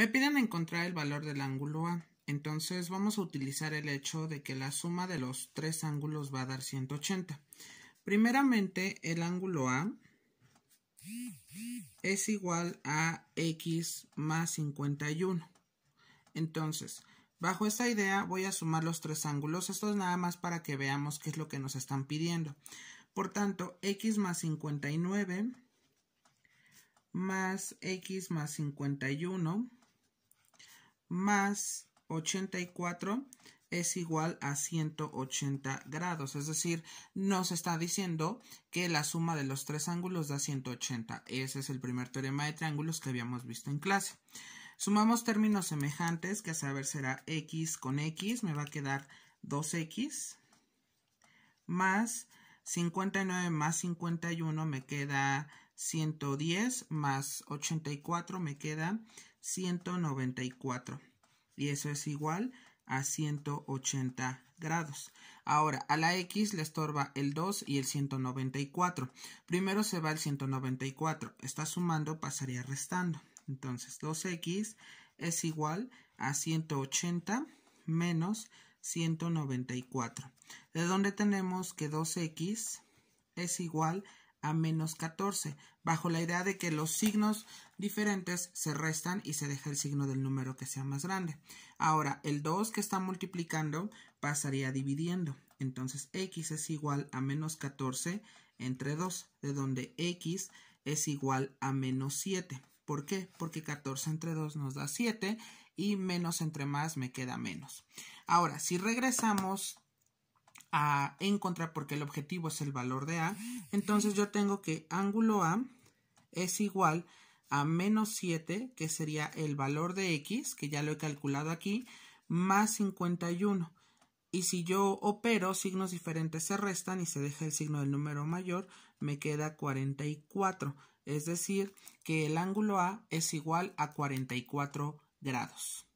Me piden encontrar el valor del ángulo A. Entonces vamos a utilizar el hecho de que la suma de los tres ángulos va a dar 180. Primeramente, el ángulo A es igual a x más 51. Entonces, bajo esta idea voy a sumar los tres ángulos. Esto es nada más para que veamos qué es lo que nos están pidiendo. Por tanto, x más 59 más x más 51 más 84 es igual a 180 grados. Es decir, nos está diciendo que la suma de los tres ángulos da 180. Ese es el primer teorema de triángulos que habíamos visto en clase. Sumamos términos semejantes, que a saber será x con x, me va a quedar 2x más 59 más 51 me queda 110 más 84 me queda 194. Y eso es igual a 180 grados. Ahora, a la X le estorba el 2 y el 194. Primero se va el 194. Está sumando, pasaría restando. Entonces, 2X es igual a 180 menos 194. De donde tenemos que 2X es igual a a menos 14, bajo la idea de que los signos diferentes se restan y se deja el signo del número que sea más grande. Ahora, el 2 que está multiplicando pasaría dividiendo. Entonces, x es igual a menos 14 entre 2, de donde x es igual a menos 7. ¿Por qué? Porque 14 entre 2 nos da 7 y menos entre más me queda menos. Ahora, si regresamos a, en contra porque el objetivo es el valor de A. Entonces yo tengo que ángulo A es igual a menos 7, que sería el valor de X, que ya lo he calculado aquí, más 51. Y si yo opero, signos diferentes se restan y se deja el signo del número mayor, me queda 44. Es decir, que el ángulo A es igual a 44 grados.